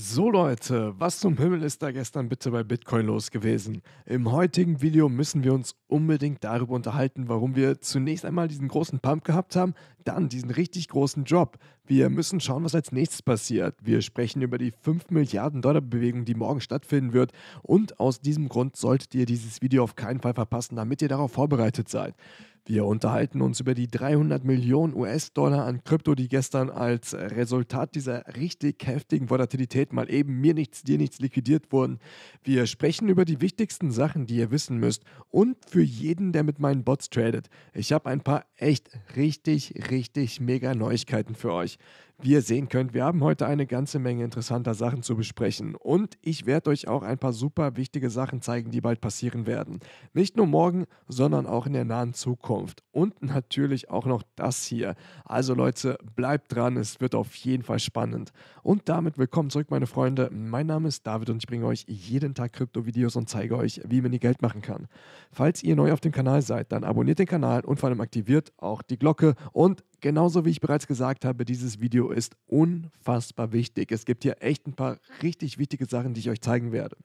So Leute, was zum Himmel ist da gestern bitte bei Bitcoin los gewesen? Im heutigen Video müssen wir uns unbedingt darüber unterhalten, warum wir zunächst einmal diesen großen Pump gehabt haben, dann diesen richtig großen Drop. Wir müssen schauen, was als nächstes passiert. Wir sprechen über die 5 Milliarden Dollar Bewegung, die morgen stattfinden wird und aus diesem Grund solltet ihr dieses Video auf keinen Fall verpassen, damit ihr darauf vorbereitet seid. Wir unterhalten uns über die 300 Millionen US-Dollar an Krypto, die gestern als Resultat dieser richtig heftigen Volatilität mal eben mir nichts, dir nichts liquidiert wurden. Wir sprechen über die wichtigsten Sachen, die ihr wissen müsst und für jeden, der mit meinen Bots tradet. Ich habe ein paar echt richtig, richtig mega Neuigkeiten für euch. Wie ihr sehen könnt, wir haben heute eine ganze Menge interessanter Sachen zu besprechen und ich werde euch auch ein paar super wichtige Sachen zeigen, die bald passieren werden. Nicht nur morgen, sondern auch in der nahen Zukunft und natürlich auch noch das hier. Also Leute, bleibt dran, es wird auf jeden Fall spannend. Und damit willkommen zurück, meine Freunde. Mein Name ist David und ich bringe euch jeden Tag Krypto-Videos und zeige euch, wie man ihr Geld machen kann. Falls ihr neu auf dem Kanal seid, dann abonniert den Kanal und vor allem aktiviert auch die Glocke und Genauso wie ich bereits gesagt habe, dieses Video ist unfassbar wichtig. Es gibt hier echt ein paar richtig wichtige Sachen, die ich euch zeigen werde.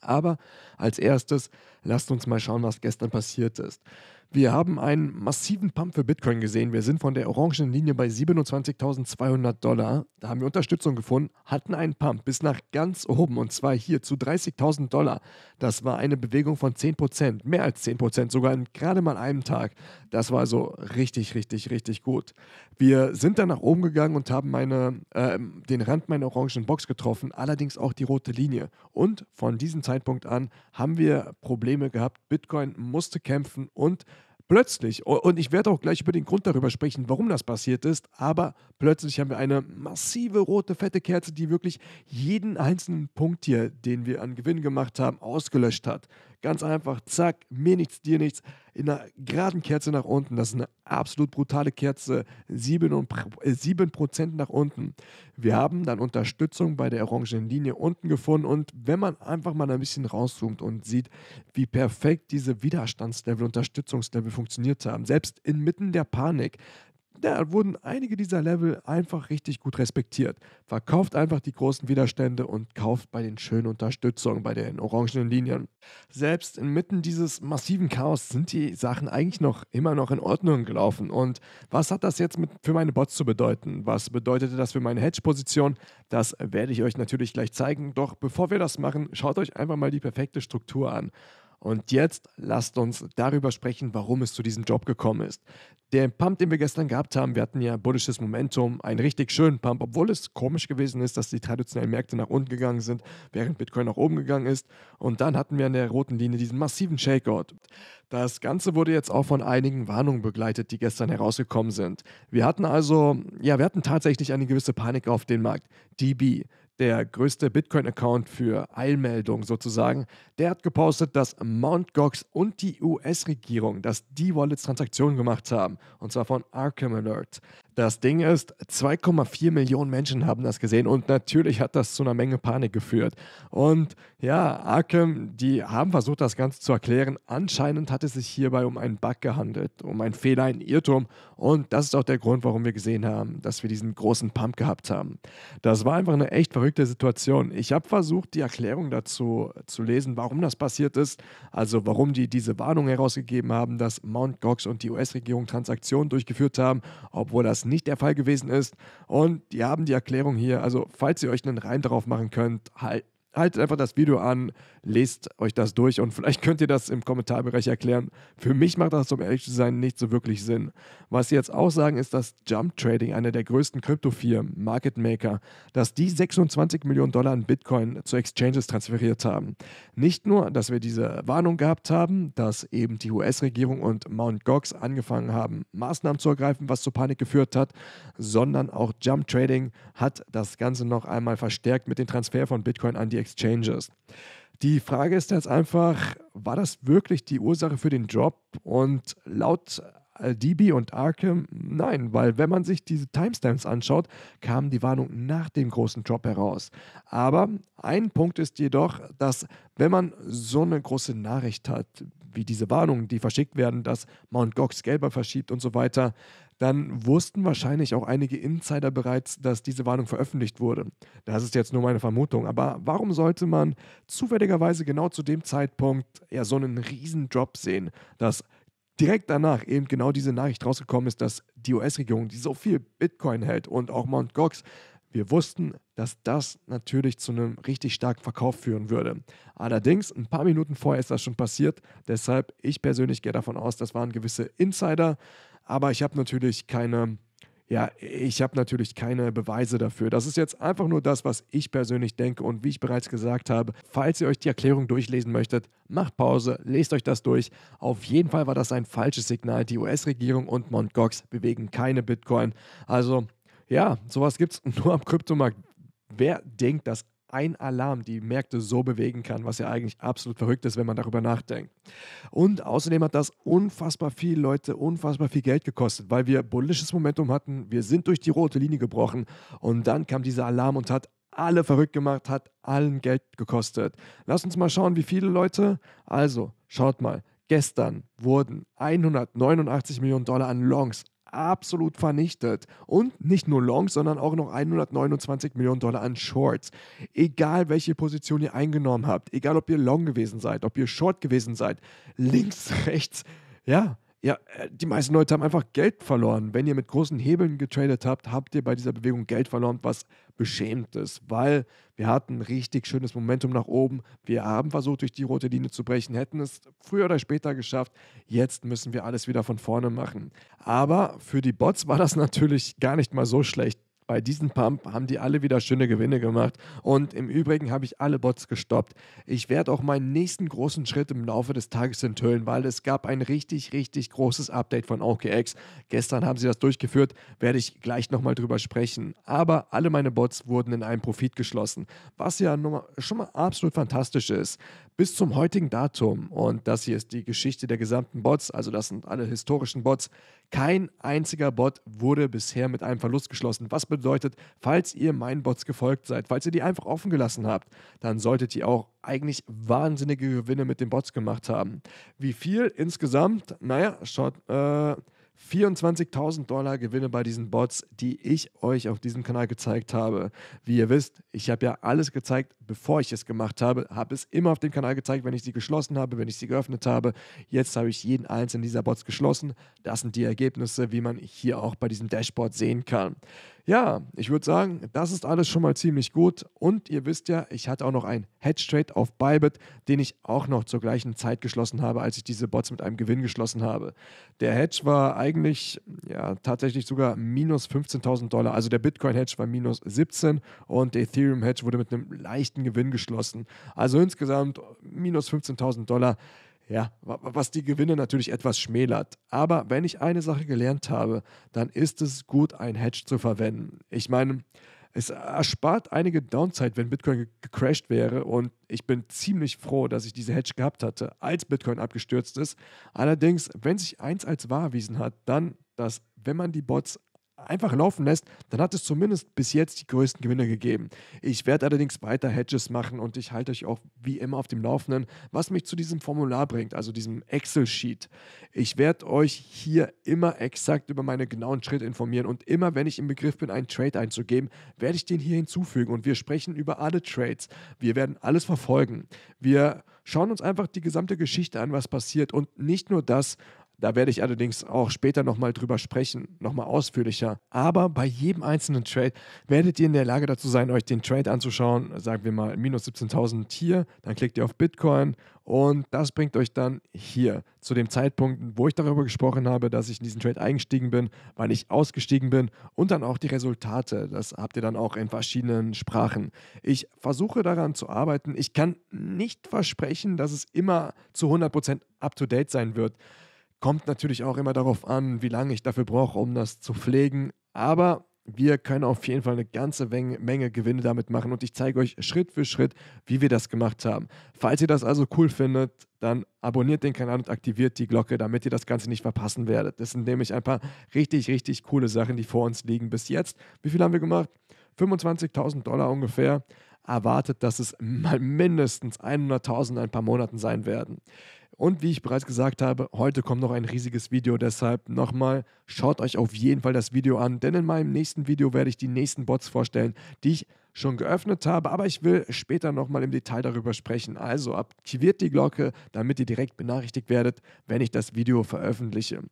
Aber als erstes lasst uns mal schauen, was gestern passiert ist. Wir haben einen massiven Pump für Bitcoin gesehen. Wir sind von der orangenen Linie bei 27.200 Dollar. Da haben wir Unterstützung gefunden, hatten einen Pump bis nach ganz oben und zwar hier zu 30.000 Dollar. Das war eine Bewegung von 10%, mehr als 10%, sogar in gerade mal einem Tag. Das war also richtig, richtig, richtig gut. Wir sind dann nach oben gegangen und haben meine, äh, den Rand meiner orangenen Box getroffen, allerdings auch die rote Linie. Und von diesem Zeitpunkt an haben wir Probleme gehabt. Bitcoin musste kämpfen und plötzlich, und ich werde auch gleich über den Grund darüber sprechen, warum das passiert ist, aber plötzlich haben wir eine massive rote, fette Kerze, die wirklich jeden einzelnen Punkt hier, den wir an Gewinn gemacht haben, ausgelöscht hat. Ganz einfach, zack, mir nichts, dir nichts. In einer geraden Kerze nach unten. Das ist eine absolut brutale Kerze. 7%, äh, nach unten. Wir haben dann Unterstützung bei der orangenen Linie unten gefunden. Und wenn man einfach mal ein bisschen rauszoomt und sieht, wie perfekt diese Widerstandslevel, Unterstützungslevel funktioniert haben, selbst inmitten der Panik, ja, wurden einige dieser Level einfach richtig gut respektiert. Verkauft einfach die großen Widerstände und kauft bei den schönen Unterstützungen, bei den orangenen Linien. Selbst inmitten dieses massiven Chaos sind die Sachen eigentlich noch immer noch in Ordnung gelaufen. Und was hat das jetzt mit, für meine Bots zu bedeuten? Was bedeutete das für meine Hedge-Position? Das werde ich euch natürlich gleich zeigen. Doch bevor wir das machen, schaut euch einfach mal die perfekte Struktur an. Und jetzt lasst uns darüber sprechen, warum es zu diesem Job gekommen ist. Der Pump, den wir gestern gehabt haben, wir hatten ja bullisches Momentum, einen richtig schönen Pump, obwohl es komisch gewesen ist, dass die traditionellen Märkte nach unten gegangen sind, während Bitcoin nach oben gegangen ist. Und dann hatten wir an der roten Linie diesen massiven Shakeout. Das Ganze wurde jetzt auch von einigen Warnungen begleitet, die gestern herausgekommen sind. Wir hatten also, ja, wir hatten tatsächlich eine gewisse Panik auf den Markt. DB, der größte Bitcoin-Account für Eilmeldung sozusagen, der hat gepostet, dass Mt. Gox und die US-Regierung, dass die Wallets Transaktionen gemacht haben, und zwar von Arkham Alert. Das Ding ist, 2,4 Millionen Menschen haben das gesehen und natürlich hat das zu einer Menge Panik geführt. Und ja, Arkham, die haben versucht, das Ganze zu erklären. Anscheinend hat es sich hierbei um einen Bug gehandelt, um einen Fehler, einen Irrtum. Und das ist auch der Grund, warum wir gesehen haben, dass wir diesen großen Pump gehabt haben. Das war einfach eine echt verrückte verrückte Situation. Ich habe versucht, die Erklärung dazu zu lesen, warum das passiert ist, also warum die diese Warnung herausgegeben haben, dass Mount Gox und die US-Regierung Transaktionen durchgeführt haben, obwohl das nicht der Fall gewesen ist. Und die haben die Erklärung hier, also falls ihr euch einen Reim darauf machen könnt, halt, haltet einfach das Video an, lest euch das durch und vielleicht könnt ihr das im Kommentarbereich erklären. Für mich macht das, um ehrlich zu sein, nicht so wirklich Sinn. Was sie jetzt auch sagen, ist, dass Jump Trading, eine der größten Kryptofirmen, Market Maker, dass die 26 Millionen Dollar in Bitcoin zu Exchanges transferiert haben. Nicht nur, dass wir diese Warnung gehabt haben, dass eben die US-Regierung und Mount Gox angefangen haben, Maßnahmen zu ergreifen, was zur Panik geführt hat, sondern auch Jump Trading hat das Ganze noch einmal verstärkt mit dem Transfer von Bitcoin an die die Exchanges. Die Frage ist jetzt einfach, war das wirklich die Ursache für den Drop? Und laut DB und Arkham, nein, weil wenn man sich diese Timestamps anschaut, kam die Warnung nach dem großen Drop heraus. Aber ein Punkt ist jedoch, dass wenn man so eine große Nachricht hat, wie diese Warnungen, die verschickt werden, dass Mount Gox Gelber verschiebt und so weiter, dann wussten wahrscheinlich auch einige Insider bereits, dass diese Warnung veröffentlicht wurde. Das ist jetzt nur meine Vermutung. Aber warum sollte man zufälligerweise genau zu dem Zeitpunkt ja so einen riesen Drop sehen, dass direkt danach eben genau diese Nachricht rausgekommen ist, dass die US-Regierung, die so viel Bitcoin hält und auch Mount Gox wir wussten, dass das natürlich zu einem richtig starken Verkauf führen würde. Allerdings, ein paar Minuten vorher ist das schon passiert. Deshalb, ich persönlich gehe davon aus, das waren gewisse Insider. Aber ich habe natürlich keine, ja, ich habe natürlich keine Beweise dafür. Das ist jetzt einfach nur das, was ich persönlich denke. Und wie ich bereits gesagt habe, falls ihr euch die Erklärung durchlesen möchtet, macht Pause, lest euch das durch. Auf jeden Fall war das ein falsches Signal. Die US-Regierung und Mt. Gox bewegen keine Bitcoin. Also ja, sowas gibt es nur am Kryptomarkt. Wer denkt, dass ein Alarm die Märkte so bewegen kann, was ja eigentlich absolut verrückt ist, wenn man darüber nachdenkt. Und außerdem hat das unfassbar viele Leute, unfassbar viel Geld gekostet, weil wir bullisches Momentum hatten, wir sind durch die rote Linie gebrochen und dann kam dieser Alarm und hat alle verrückt gemacht, hat allen Geld gekostet. Lass uns mal schauen, wie viele Leute. Also, schaut mal, gestern wurden 189 Millionen Dollar an Longs absolut vernichtet. Und nicht nur Longs, sondern auch noch 129 Millionen Dollar an Shorts. Egal welche Position ihr eingenommen habt, egal ob ihr Long gewesen seid, ob ihr Short gewesen seid, links, rechts, ja, ja, äh, die meisten Leute haben einfach Geld verloren. Wenn ihr mit großen Hebeln getradet habt, habt ihr bei dieser Bewegung Geld verloren, was beschämend ist, weil wir hatten richtig schönes Momentum nach oben. Wir haben versucht, durch die rote Linie zu brechen, hätten es früher oder später geschafft. Jetzt müssen wir alles wieder von vorne machen. Aber für die Bots war das natürlich gar nicht mal so schlecht bei diesem Pump haben die alle wieder schöne Gewinne gemacht. Und im Übrigen habe ich alle Bots gestoppt. Ich werde auch meinen nächsten großen Schritt im Laufe des Tages enthüllen, weil es gab ein richtig, richtig großes Update von OKX. Gestern haben sie das durchgeführt, werde ich gleich nochmal drüber sprechen. Aber alle meine Bots wurden in einem Profit geschlossen, was ja schon mal absolut fantastisch ist bis zum heutigen Datum, und das hier ist die Geschichte der gesamten Bots, also das sind alle historischen Bots, kein einziger Bot wurde bisher mit einem Verlust geschlossen. Was bedeutet, falls ihr meinen Bots gefolgt seid, falls ihr die einfach offen gelassen habt, dann solltet ihr auch eigentlich wahnsinnige Gewinne mit den Bots gemacht haben. Wie viel insgesamt? Naja, schaut, äh, 24.000 Dollar Gewinne bei diesen Bots, die ich euch auf diesem Kanal gezeigt habe. Wie ihr wisst, ich habe ja alles gezeigt, bevor ich es gemacht habe, habe es immer auf dem Kanal gezeigt, wenn ich sie geschlossen habe, wenn ich sie geöffnet habe. Jetzt habe ich jeden einzelnen dieser Bots geschlossen. Das sind die Ergebnisse, wie man hier auch bei diesem Dashboard sehen kann. Ja, ich würde sagen, das ist alles schon mal ziemlich gut. Und ihr wisst ja, ich hatte auch noch einen Hedge Trade auf Bybit, den ich auch noch zur gleichen Zeit geschlossen habe, als ich diese Bots mit einem Gewinn geschlossen habe. Der Hedge war eigentlich eigentlich ja, tatsächlich sogar minus 15.000 Dollar. Also der Bitcoin-Hedge war minus 17 und der Ethereum-Hedge wurde mit einem leichten Gewinn geschlossen. Also insgesamt minus 15.000 Dollar. Ja, was die Gewinne natürlich etwas schmälert. Aber wenn ich eine Sache gelernt habe, dann ist es gut, ein Hedge zu verwenden. Ich meine, es erspart einige Downside, wenn Bitcoin gecrashed wäre und ich bin ziemlich froh, dass ich diese Hedge gehabt hatte, als Bitcoin abgestürzt ist. Allerdings, wenn sich eins als wahr erwiesen hat, dann, dass wenn man die Bots einfach laufen lässt, dann hat es zumindest bis jetzt die größten Gewinne gegeben. Ich werde allerdings weiter Hedges machen und ich halte euch auch wie immer auf dem Laufenden, was mich zu diesem Formular bringt, also diesem Excel-Sheet. Ich werde euch hier immer exakt über meine genauen Schritte informieren und immer, wenn ich im Begriff bin, einen Trade einzugeben, werde ich den hier hinzufügen und wir sprechen über alle Trades. Wir werden alles verfolgen. Wir schauen uns einfach die gesamte Geschichte an, was passiert und nicht nur das, da werde ich allerdings auch später nochmal drüber sprechen, nochmal ausführlicher. Aber bei jedem einzelnen Trade werdet ihr in der Lage dazu sein, euch den Trade anzuschauen. Sagen wir mal minus 17.000 hier, dann klickt ihr auf Bitcoin und das bringt euch dann hier zu dem Zeitpunkt, wo ich darüber gesprochen habe, dass ich in diesen Trade eingestiegen bin, wann ich ausgestiegen bin und dann auch die Resultate. Das habt ihr dann auch in verschiedenen Sprachen. Ich versuche daran zu arbeiten. Ich kann nicht versprechen, dass es immer zu 100% up-to-date sein wird. Kommt natürlich auch immer darauf an, wie lange ich dafür brauche, um das zu pflegen. Aber wir können auf jeden Fall eine ganze Menge, Gewinne damit machen und ich zeige euch Schritt für Schritt, wie wir das gemacht haben. Falls ihr das also cool findet, dann abonniert den Kanal und aktiviert die Glocke, damit ihr das Ganze nicht verpassen werdet. Das sind nämlich ein paar richtig, richtig coole Sachen, die vor uns liegen bis jetzt. Wie viel haben wir gemacht? 25.000 Dollar ungefähr. Erwartet, dass es mal mindestens 100.000 in ein paar Monaten sein werden. Und wie ich bereits gesagt habe, heute kommt noch ein riesiges Video, deshalb nochmal, schaut euch auf jeden Fall das Video an, denn in meinem nächsten Video werde ich die nächsten Bots vorstellen, die ich schon geöffnet habe, aber ich will später nochmal im Detail darüber sprechen. Also aktiviert die Glocke, damit ihr direkt benachrichtigt werdet, wenn ich das Video veröffentliche.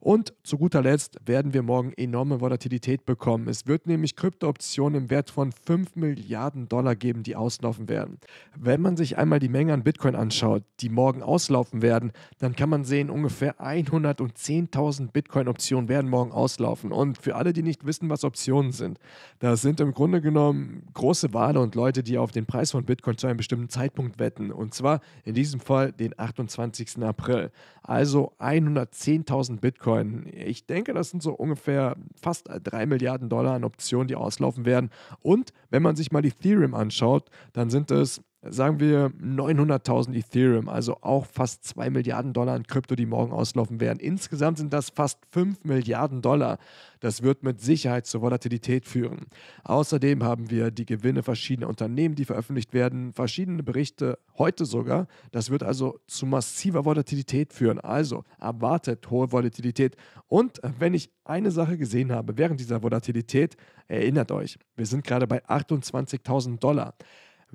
Und zu guter Letzt werden wir morgen enorme Volatilität bekommen. Es wird nämlich Kryptooptionen im Wert von 5 Milliarden Dollar geben, die auslaufen werden. Wenn man sich einmal die Menge an Bitcoin anschaut, die morgen auslaufen, auslaufen werden, dann kann man sehen, ungefähr 110.000 Bitcoin-Optionen werden morgen auslaufen. Und für alle, die nicht wissen, was Optionen sind, das sind im Grunde genommen große Wale und Leute, die auf den Preis von Bitcoin zu einem bestimmten Zeitpunkt wetten. Und zwar in diesem Fall den 28. April. Also 110.000 Bitcoin. Ich denke, das sind so ungefähr fast 3 Milliarden Dollar an Optionen, die auslaufen werden. Und wenn man sich mal die Ethereum anschaut, dann sind es sagen wir 900.000 Ethereum, also auch fast 2 Milliarden Dollar an Krypto, die morgen auslaufen werden. Insgesamt sind das fast 5 Milliarden Dollar. Das wird mit Sicherheit zur Volatilität führen. Außerdem haben wir die Gewinne verschiedener Unternehmen, die veröffentlicht werden, verschiedene Berichte heute sogar. Das wird also zu massiver Volatilität führen. Also erwartet hohe Volatilität. Und wenn ich eine Sache gesehen habe während dieser Volatilität, erinnert euch, wir sind gerade bei 28.000 Dollar.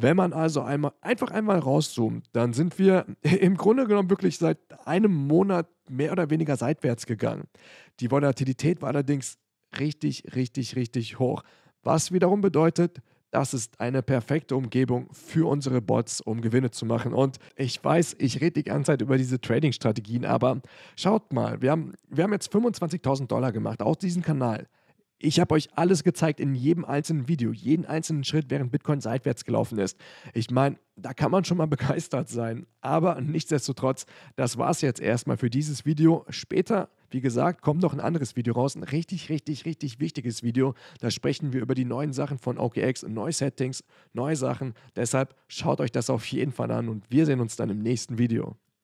Wenn man also einmal, einfach einmal rauszoomt, dann sind wir im Grunde genommen wirklich seit einem Monat mehr oder weniger seitwärts gegangen. Die Volatilität war allerdings richtig, richtig, richtig hoch, was wiederum bedeutet, das ist eine perfekte Umgebung für unsere Bots, um Gewinne zu machen. Und ich weiß, ich rede die ganze Zeit über diese Trading-Strategien, aber schaut mal, wir haben, wir haben jetzt 25.000 Dollar gemacht auf diesen Kanal. Ich habe euch alles gezeigt in jedem einzelnen Video, jeden einzelnen Schritt, während Bitcoin seitwärts gelaufen ist. Ich meine, da kann man schon mal begeistert sein. Aber nichtsdestotrotz, das war es jetzt erstmal für dieses Video. Später wie gesagt, kommt noch ein anderes Video raus, ein richtig, richtig, richtig wichtiges Video. Da sprechen wir über die neuen Sachen von OKX neue Settings, neue Sachen. Deshalb schaut euch das auf jeden Fall an und wir sehen uns dann im nächsten Video.